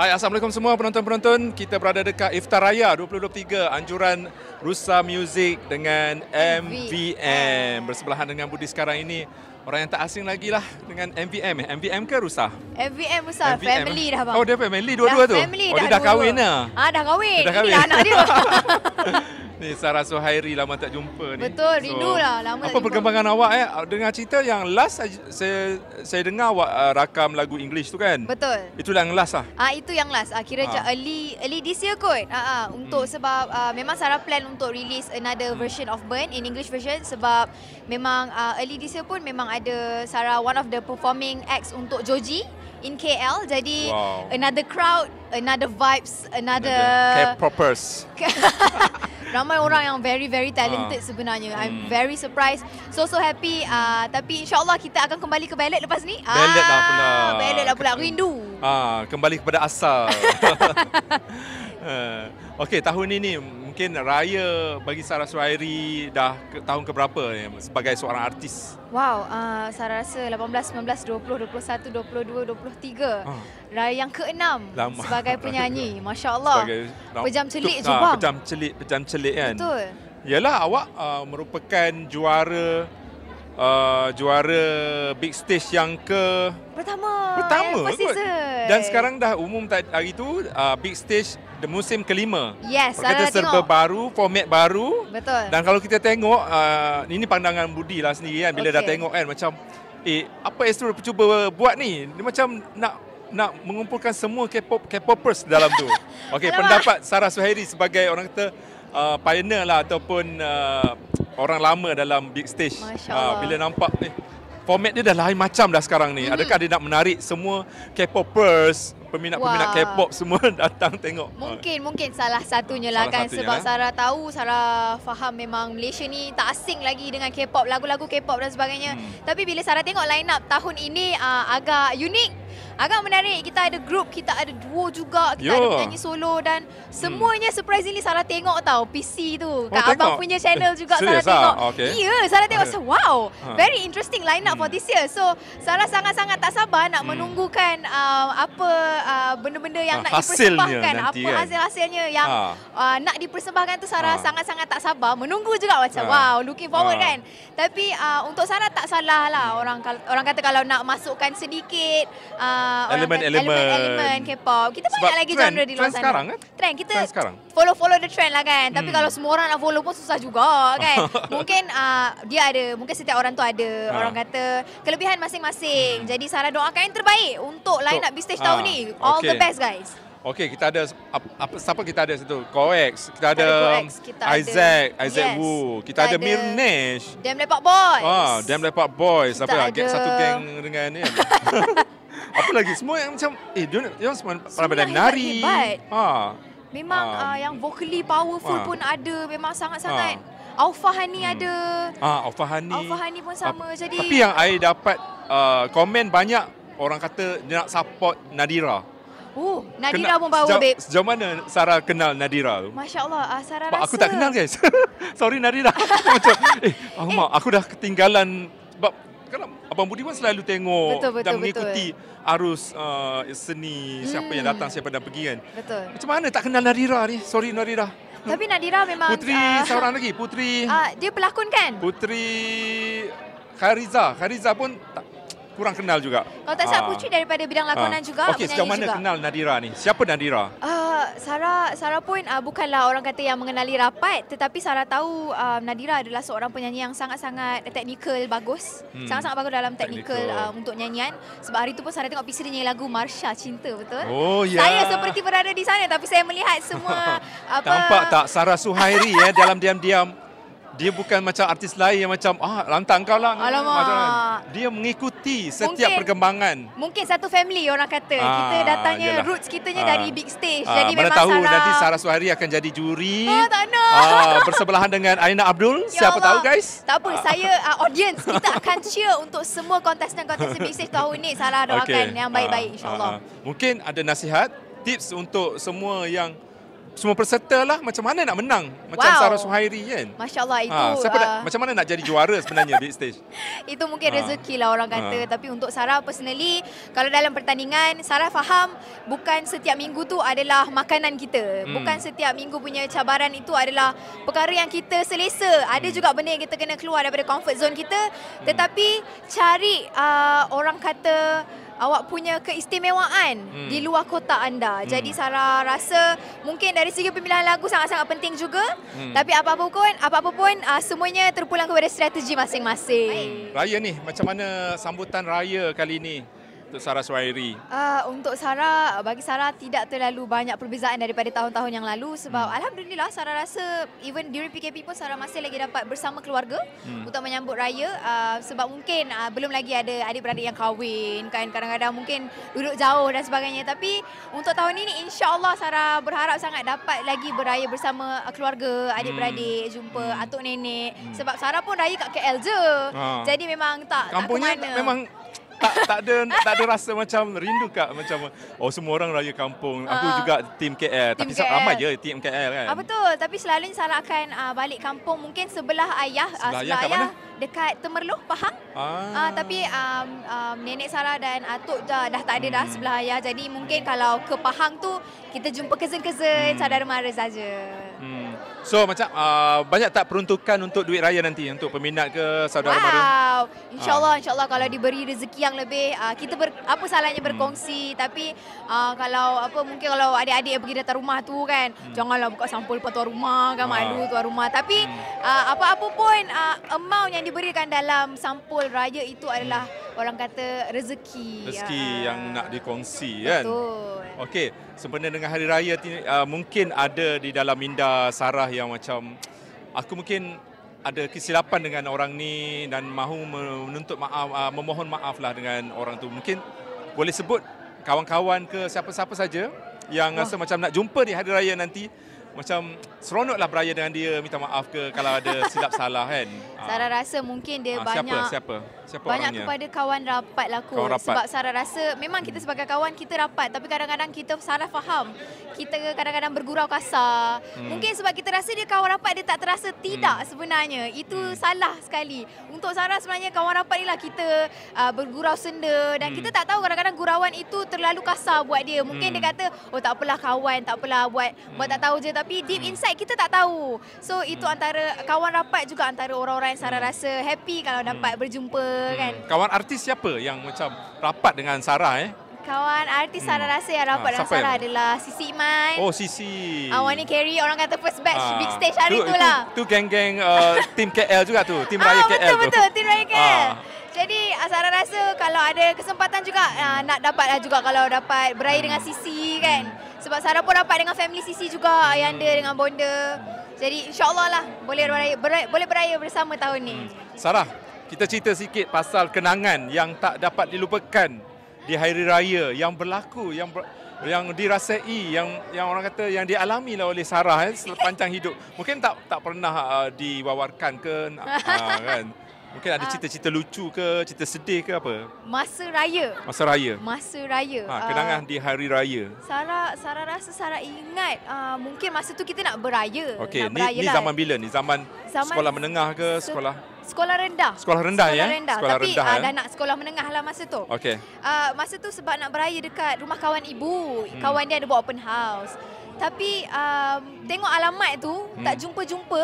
Hai, Assalamualaikum semua penonton-penonton. Kita berada dekat Iftar Raya 2023 anjuran Rusa Music dengan MVM. Bersebelahan dengan Budi sekarang ini. Orang yang tak asing lagi lah dengan MVM. MVM eh, ke Rusa? MVM Rusa. Family dah bang. Oh dia family dua-dua tu? Family oh, dia dah, dah, dah kahwin dah. Ah, dah kahwin. Dah kahwin. Inilah anak dia. ni Sarah Suhairi lama tak jumpa ni. Betul, rindu lah lama Apa perkembangan jumpa. awak eh? Dengar cerita yang last saya saya dengar awak uh, rakam lagu English tu kan? Betul. Itu yang last lah. Ah itu yang last. Uh, kira ha. early early this year kot. Ha uh, untuk hmm. sebab uh, memang Sarah plan untuk release another hmm. version of Burn in English version sebab memang uh, early this year pun memang ada Sarah one of the performing acts untuk Joji in KL jadi wow. another crowd another vibes another, another. k ramai hmm. orang yang very very ah. talented uh. sebenarnya. I'm hmm. very surprised. So so happy. Uh, tapi insyaallah kita akan kembali ke ballet lepas ni. Ballet lah, ah, lah pula. Ballet lah pula. Rindu. Ah, kembali kepada asal. uh. Eh, okay, tahun ini mungkin raya bagi Sarah Suhairi dah ke, tahun berapa ni, sebagai seorang artis? Wow, uh, Sarah rasa 18, 19, 20, 21, 22, 23. Uh. Raya yang keenam Lama. sebagai penyanyi. Masya Allah. Sebagai, pejam celik tu, Jubang. Uh, ha, pejam celik, pejam celik kan. Betul. Yalah, awak uh, merupakan juara uh, juara big stage yang ke pertama pertama eh, kot. dan sekarang dah umum tadi hari tu uh, big stage the musim kelima. Yes, saya kata serba baru, format baru. Betul. Dan kalau kita tengok uh, ini pandangan Budi lah sendiri kan bila okay. dah tengok kan macam eh apa Astro cuba buat ni? Dia macam nak nak mengumpulkan semua K-pop K-popers dalam tu. Okey, pendapat Sarah Suhairi sebagai orang kata uh, pioneer lah ataupun uh, orang lama dalam big stage. Uh, bila nampak ni eh, format dia dah lain macam dah sekarang ni. Mm-hmm. Adakah dia nak menarik semua K-popers, peminat-peminat K-pop semua datang tengok? Mungkin, mungkin salah satunya lah kan. Satunya sebab lah. Sarah tahu, Sarah faham memang Malaysia ni tak asing lagi dengan K-pop, lagu-lagu K-pop dan sebagainya. Hmm. Tapi bila Sarah tengok line up tahun ini ah, agak unik. Agak menarik kita ada group, kita ada duo juga, kita Yo. Ya. ada penyanyi solo dan semuanya hmm. surprisingly Sarah tengok tau PC tu. Oh, Kak tengok. Abang punya channel juga ah? ya, Sarah tengok. Ya, okay. yeah, Sarah tengok. So, wow, huh. Ha. very interesting line up hmm. for this year. So, Sarah sangat-sangat tak sabar nak hmm. menunggukan uh, apa uh, benda-benda yang uh, nak dipersembahkan. apa kan? hasil-hasilnya yang uh. Uh, nak dipersembahkan tu Sarah uh. sangat-sangat tak sabar. Menunggu juga macam uh. wow, looking forward uh. kan. Tapi uh, untuk Sarah tak salah lah. Orang, orang kata kalau nak masukkan sedikit... Uh, elemen elemen K-pop. Kita banyak lagi trend, genre di luar sana. Sekarang kan? Trend kita trend sekarang. follow follow the trend lah kan. Tapi hmm. kalau semua orang nak follow pun susah juga kan. mungkin uh, dia ada, mungkin setiap orang tu ada ha. orang kata kelebihan masing-masing. Hmm. Jadi Sarah doakan yang terbaik untuk line up bisnes ha. tahun ni. All okay. the best guys. Okay, kita ada apa, siapa kita ada situ? Coex, kita ada um, Isaac, Isaac Wu, kita, ada, ada Mirnesh. Dem Lepak Boys. Ah, Dem Lepak Boys. apa satu geng dengan ni. apa lagi semua yang macam eh dia dia semua pada semua menari. Ha. Memang Uh, yang vocally powerful ha. pun ada memang sangat-sangat. Ha. Alfa hmm. ada. Ah ha, Alfa Hani. Alfa pun sama. Ha. Jadi Tapi yang saya dapat uh, komen banyak orang kata dia nak support Nadira. Oh, Nadira Kena, pun bawa babe. Sejauh mana Sarah kenal Nadira tu? Masya-Allah, uh, Sarah rasa aku tak kenal guys. Sorry Nadira. eh, oh, eh. Mak, aku dah ketinggalan sebab kenapa Abang Budiman selalu tengok betul, betul, dan mengikuti betul. arus uh, seni siapa hmm. yang datang siapa yang pergi kan. Betul. Macam mana tak kenal Nadira ni? Sorry Nadira. Tapi Nadira memang Putri uh, seorang lagi, Putri. Uh, dia pelakon kan? Putri Khariza, Khariza pun tak kurang kenal juga. Kalau tak salah ah. Putri daripada bidang ah. lakonan Aa. juga. Okey, sejauh mana juga. kenal Nadira ni? Siapa Nadira? Uh, Sarah Sarah pun uh, bukanlah orang kata yang mengenali rapat. Tetapi Sarah tahu uh, Nadira adalah seorang penyanyi yang sangat-sangat teknikal, bagus. Hmm. Sangat-sangat bagus dalam teknikal uh, untuk nyanyian. Sebab hari tu pun Sarah tengok PC dia nyanyi lagu Marsha Cinta, betul? Oh, ya. Yeah. Saya seperti berada di sana tapi saya melihat semua... apa... Nampak tak Sarah Suhairi ya dalam diam-diam dia bukan macam artis lain yang macam ah lantang kau lah Alamak. dia mengikuti setiap mungkin, perkembangan mungkin satu family orang kata ah, kita datangnya yalah. roots kitanya ah, dari big stage ah, jadi memang tahu Sarah. nanti Sarah Suhari akan jadi juri oh, tak nak. ah bersebelahan dengan Aina Abdul ya siapa Allah. tahu guys tak apa ah. saya uh, audience kita akan cheer untuk semua kontestan-kontestan big stage tahun ini Sarah doakan okay. yang baik-baik ah, insyaallah ah, ah. mungkin ada nasihat tips untuk semua yang semua peserta lah macam mana nak menang macam wow. Sarah Suhairi kan Masya Allah itu ha, siapa uh... nak, macam mana nak jadi juara sebenarnya big stage itu mungkin ha. rezeki lah orang kata ha. tapi untuk Sarah personally kalau dalam pertandingan Sarah faham bukan setiap minggu tu adalah makanan kita hmm. bukan setiap minggu punya cabaran itu adalah perkara yang kita selesa ada hmm. juga benda yang kita kena keluar daripada comfort zone kita hmm. tetapi cari uh, orang kata awak punya keistimewaan hmm. di luar kota anda. Hmm. Jadi Sarah rasa mungkin dari segi pemilihan lagu sangat-sangat penting juga. Hmm. Tapi apa-apa pun, apa-apa pun uh, semuanya terpulang kepada strategi masing-masing. Raya ni macam mana sambutan raya kali ini? untuk Sarah Suairi? Uh, ah, untuk Sarah, bagi Sarah tidak terlalu banyak perbezaan daripada tahun-tahun yang lalu sebab hmm. Alhamdulillah Sarah rasa even during PKP pun Sarah masih lagi dapat bersama keluarga hmm. untuk menyambut raya uh, sebab mungkin uh, belum lagi ada adik-beradik yang kahwin kan kadang-kadang mungkin duduk jauh dan sebagainya tapi untuk tahun ini insyaAllah Sarah berharap sangat dapat lagi beraya bersama keluarga, adik-beradik, hmm. jumpa hmm. atuk nenek hmm. sebab Sarah pun raya kat KL je ha. jadi memang tak, tak ke mana. Kampungnya memang tak tak ada tak ada rasa macam rindu kak macam oh semua orang raya kampung. Aku uh, juga tim KL team tapi KL. ramai je tim KL kan. Ah, tu, tapi selalu salahkan uh, ah, balik kampung mungkin sebelah ayah sebelah, uh, sebelah ayah, ayah dekat Temerloh Pahang. Ah uh, tapi um, um, nenek Sarah dan atuk dah, dah tak ada hmm. sebelah ayah jadi mungkin kalau ke Pahang tu kita jumpa kezen-kezen hmm. saudara mara saja. So macam uh, banyak tak peruntukan untuk duit raya nanti untuk peminat ke saudara wow. mara? Wow. Insya-Allah uh. insya-Allah kalau diberi rezeki yang lebih uh, kita ber, apa salahnya hmm. berkongsi hmm. tapi uh, kalau apa mungkin kalau adik-adik pergi datang rumah tu kan hmm. janganlah buka sampul pada tuan rumah kan uh. malu tuan rumah tapi hmm. uh, apa-apa pun uh, amount yang diberikan dalam sampul raya itu adalah hmm orang kata rezeki. Rezeki uh, yang nak dikongsi betul. kan. Betul. Okey, sempena dengan hari raya uh, mungkin ada di dalam minda Sarah yang macam aku mungkin ada kesilapan dengan orang ni dan mahu menuntut maaf uh, memohon lah dengan orang tu. Mungkin boleh sebut kawan-kawan ke siapa-siapa saja yang oh. rasa macam nak jumpa di hari raya nanti macam seronok lah beraya dengan dia minta maaf ke kalau ada silap salah kan. Sarah ha. rasa mungkin dia ha, banyak. Siapa? Siapa Banyak orangnya? kepada kawan rapat lah aku. Rapat. Sebab Sarah rasa memang kita sebagai kawan kita rapat tapi kadang-kadang kita salah faham. Kita kadang-kadang bergurau kasar. Hmm. Mungkin sebab kita rasa dia kawan rapat dia tak terasa tidak hmm. sebenarnya. Itu hmm. salah sekali. Untuk Sarah sebenarnya kawan rapat inilah kita uh, bergurau senda dan hmm. kita tak tahu kadang-kadang gurauan itu terlalu kasar buat dia. Mungkin hmm. dia kata oh tak apalah kawan tak apalah buat hmm. buat tak tahu je tapi deep inside kita tak tahu. So itu hmm. antara kawan rapat juga antara orang-orang yang Sarah hmm. rasa happy kalau hmm. dapat hmm. berjumpa kan. Kawan artis siapa yang macam rapat dengan Sarah eh? Kawan artis Sarah hmm. rasa yang rapat ha, dengan Sarah yang... adalah Sisi Iman. Oh Sisi. Awak ah, ni carry orang kata first batch ha. big stage hari tu, lah. Tu, geng-geng uh, tim KL juga tu, tim ha, Raya betul, KL. Betul tu. betul, tim Raya KL. Ha. Jadi Azara rasa kalau ada kesempatan juga ah, nak dapat lah juga kalau dapat beraya dengan Sisi kan. Sebab Sarah pun dapat dengan family Sisi juga, Ayanda dengan Bonda. Jadi insyaAllah lah boleh beraya, beraya, boleh beraya bersama tahun ni. Hmm. Sarah, kita cerita sikit pasal kenangan yang tak dapat dilupakan di hari raya yang berlaku, yang ber, yang dirasai, yang yang orang kata yang dialami lah oleh Sarah eh, sepanjang hidup. Mungkin tak tak pernah uh, diwawarkan ke uh, kan. Mungkin ada ah. cerita-cerita uh, lucu ke, cerita sedih ke apa? Masa raya. Masa raya. Masa raya. Ha, kenangan uh, di hari raya. Sarah, Sarah rasa Sarah ingat uh, mungkin masa tu kita nak beraya. Okey, ni, ni lah. zaman bila ni? Zaman, zaman sekolah menengah ke se- sekolah? Sekolah rendah. Sekolah rendah sekolah ya? Rendah. Sekolah Tapi, rendah. Tapi uh, ya? dah nak sekolah menengah lah masa tu. Okey. Uh, masa tu sebab nak beraya dekat rumah kawan ibu. Hmm. Kawan dia ada buat open house. Tapi uh, tengok alamat tu, hmm. tak jumpa-jumpa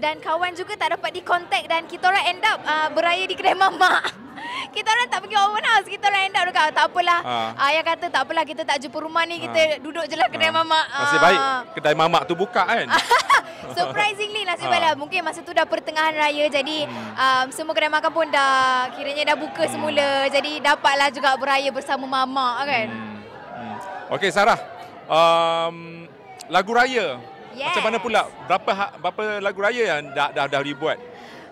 dan kawan juga tak dapat di contact dan kita orang end up uh, beraya di kedai mamak. kita orang tak pergi open house, kita orang end up dekat tak apalah. Ha. Ayah ah, kata tak apalah kita tak jumpa rumah ni, kita ha. duduk je lah kedai ha. mamak. Nasib baik kedai mamak tu buka kan. Surprisingly nasib baiklah ha. mungkin masa tu dah pertengahan raya jadi hmm. um, semua kedai makan pun dah kiranya dah buka hmm. semula. Jadi dapatlah juga beraya bersama mamak kan. Hmm. Hmm. Okey Sarah. Um, lagu raya Yes. Macam mana pula berapa ha- berapa lagu raya yang dah dah dah dibuat?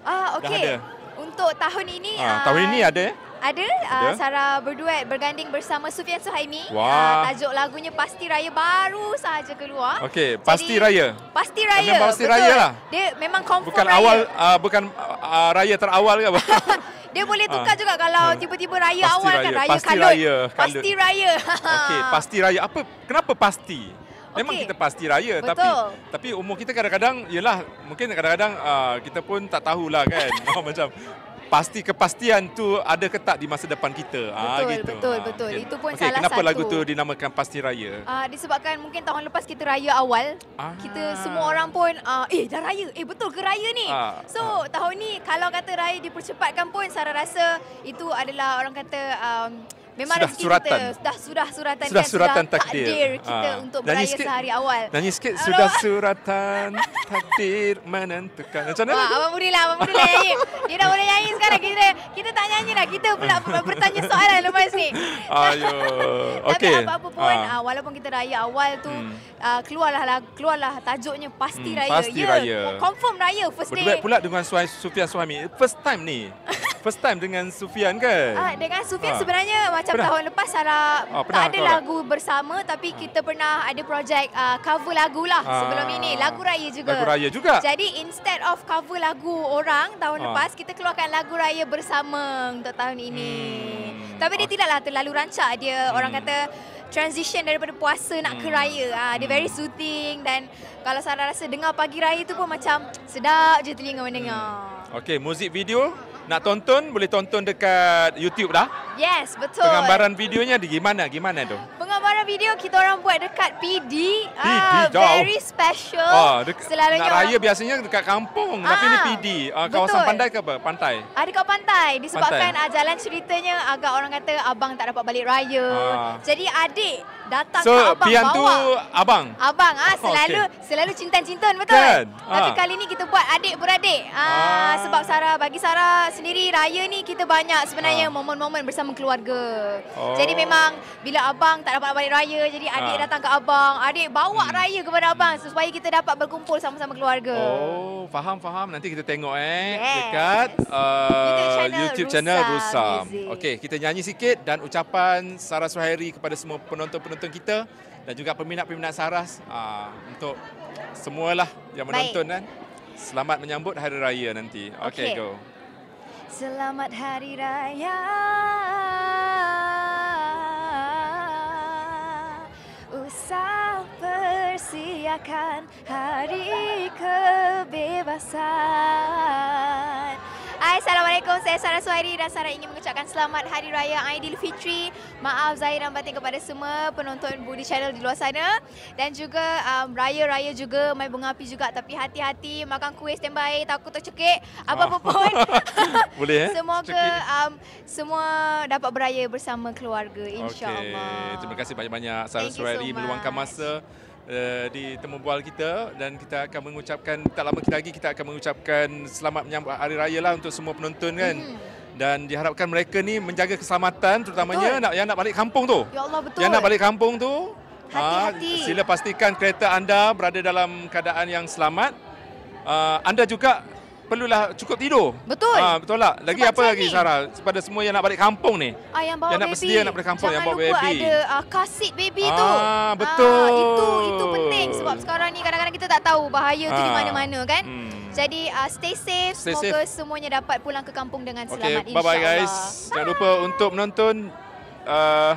Ah uh, okey. Untuk tahun ini ha, uh, tahun ini ah, ada eh? ada, ah, ada. Uh, Sarah berduet berganding bersama Sufian Suhaimi. Ah, Wah. Uh, tajuk lagunya Pasti Raya baru sahaja keluar. Okey, Pasti Raya. Pasti Raya. Memang Pasti Raya lah. Dia memang confirm bukan raya. awal uh, bukan uh, raya terawal ke apa? Dia boleh tukar ha. juga kalau tiba-tiba raya pasti awal raya. kan raya pasti raya. Kalut. Pasti raya. Okey, pasti raya. Apa kenapa pasti? Memang okay. kita pasti raya Betul. tapi tapi umur kita kadang-kadang ialah mungkin kadang-kadang uh, kita pun tak tahulah kan. macam pasti kepastian tu ada ke tak di masa depan kita ah, betul, ah gitu betul ah, betul okay. itu pun okay, salah kenapa satu kenapa lagu tu dinamakan pasti raya ah disebabkan mungkin tahun lepas kita raya awal ah. kita semua orang pun ah, eh dah raya eh betul ke raya ni ah. so ah. tahun ni kalau kata raya dipercepatkan pun saya rasa itu adalah orang kata um, Memang sudah suratan. kita sudah, sudah suratan sudah kan, suratan sudah takdir, takdir kita ha. untuk beraya sikit, sehari awal. Nanyi sikit Aduh. sudah suratan takdir menentukan. Macam mana? Wah, Abang Muri lah, Abang Muri nyanyi. Dia dah boleh nyanyi sekarang. Kita kita tak nyanyi lah. Kita pula bertanya soalan lepas ni. Ayo. Okey. Tapi apa-apa pun, ha. walaupun kita raya awal tu, hmm. uh, keluarlah lah, keluarlah tajuknya pasti hmm, raya. Pasti yeah. raya. Confirm raya first day. pula dengan suami, Sufian suami. First time ni. first time dengan Sufian kan? Uh, dengan Sufian uh. sebenarnya macam pernah. tahun lepas Sarah uh, tak ada lagu tak? bersama tapi uh. kita pernah ada projek uh, cover lagu lah uh. sebelum ini. Lagu raya juga. Lagu raya juga. Jadi instead of cover lagu orang tahun uh. lepas, kita keluarkan lagu raya bersama untuk tahun ini. Hmm. Tapi dia tidaklah terlalu rancak dia. Hmm. Orang kata transition daripada puasa nak hmm. ke raya. Ha, dia very hmm. soothing dan kalau Sarah rasa dengar pagi raya tu pun macam sedap je telinga mendengar. Hmm. Okay, muzik video nak tonton boleh tonton dekat YouTube dah. Yes, betul. Penggambaran videonya di mana? Gimana tu? Penggambaran video kita orang buat dekat PD. Ah, PD uh, very special. Oh, ah, dek- Selalunya raya orang... biasanya dekat kampung ah, tapi ni PD. Uh, ah, kawasan betul. pantai ke apa? Pantai. Ah, dekat pantai disebabkan pantai. Uh, jalan ceritanya agak orang kata abang tak dapat balik raya. Ah. Jadi adik datang so, ke abang bawa. So, tu abang? Abang. Ah, oh, selalu oh, okay. selalu cintan-cintan, betul? Kan? Tapi ah. kali ni kita buat adik-beradik. Ah, ah. Sebab Sarah, bagi Sarah sendiri, raya ni kita banyak sebenarnya ah. momen-momen bersama keluarga. Oh. Jadi memang bila abang tak dapat balik raya, jadi adik ah. datang ke abang. Adik bawa hmm. raya kepada abang supaya kita dapat berkumpul sama-sama keluarga. Oh faham faham nanti kita tengok eh yes. dekat uh, channel YouTube Rusam channel Rusam. Okey, kita nyanyi sikit dan ucapan Sarah Suhairi kepada semua penonton-penonton kita dan juga peminat-peminat Sarah uh, untuk semualah yang menonton kan. Selamat menyambut hari raya nanti. Okey, okay, go. Selamat hari raya. Usah siakan hari kebebasan. Hai, Assalamualaikum. Saya Sarah Suhairi dan Sarah ingin mengucapkan selamat Hari Raya Aidilfitri. Maaf Zahir dan Batin kepada semua penonton Budi Channel di luar sana. Dan juga um, raya-raya juga, main bunga api juga. Tapi hati-hati, makan kuih standby air, takut tercekik. Apa-apa pun. Boleh, eh? Semoga um, semua dapat beraya bersama keluarga. InsyaAllah. Okay. Terima kasih banyak-banyak Sarah Suhairi so meluangkan masa. Eh, di temu bual kita dan kita akan mengucapkan tak lama lagi kita akan mengucapkan selamat menyambut hari raya lah untuk semua penonton kan. Hmm. Dan diharapkan mereka ni menjaga keselamatan terutamanya nak yang nak balik kampung tu. Ya Allah betul. Yang nak balik kampung tu ah, hati-hati. Ha, sila pastikan kereta anda berada dalam keadaan yang selamat. Uh, anda juga perlulah cukup tidur. Betul. Ha, betul lah. Lagi Sebab apa lagi ni? Sarah? Pada semua yang nak balik kampung ni. Ah, yang bawa yang nak bersedia nak balik kampung. Jangan yang bawa lupa baby. ada uh, ah, kasit baby ah, tu. Ah, betul. Ah, itu, itu penting. Sebab sekarang ni kadang-kadang kita tak tahu bahaya ah. tu di mana-mana kan. Hmm. Jadi uh, stay safe. Stay Semoga safe. semuanya dapat pulang ke kampung dengan selamat. Okay, bye-bye guys. Allah. Jangan lupa untuk menonton uh,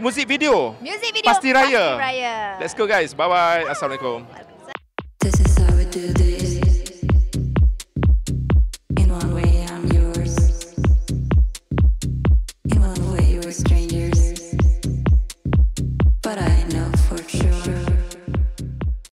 muzik video. Music video. Pasti Raya. Pasti Raya. Let's go guys. Bye-bye. Assalamualaikum. Bye.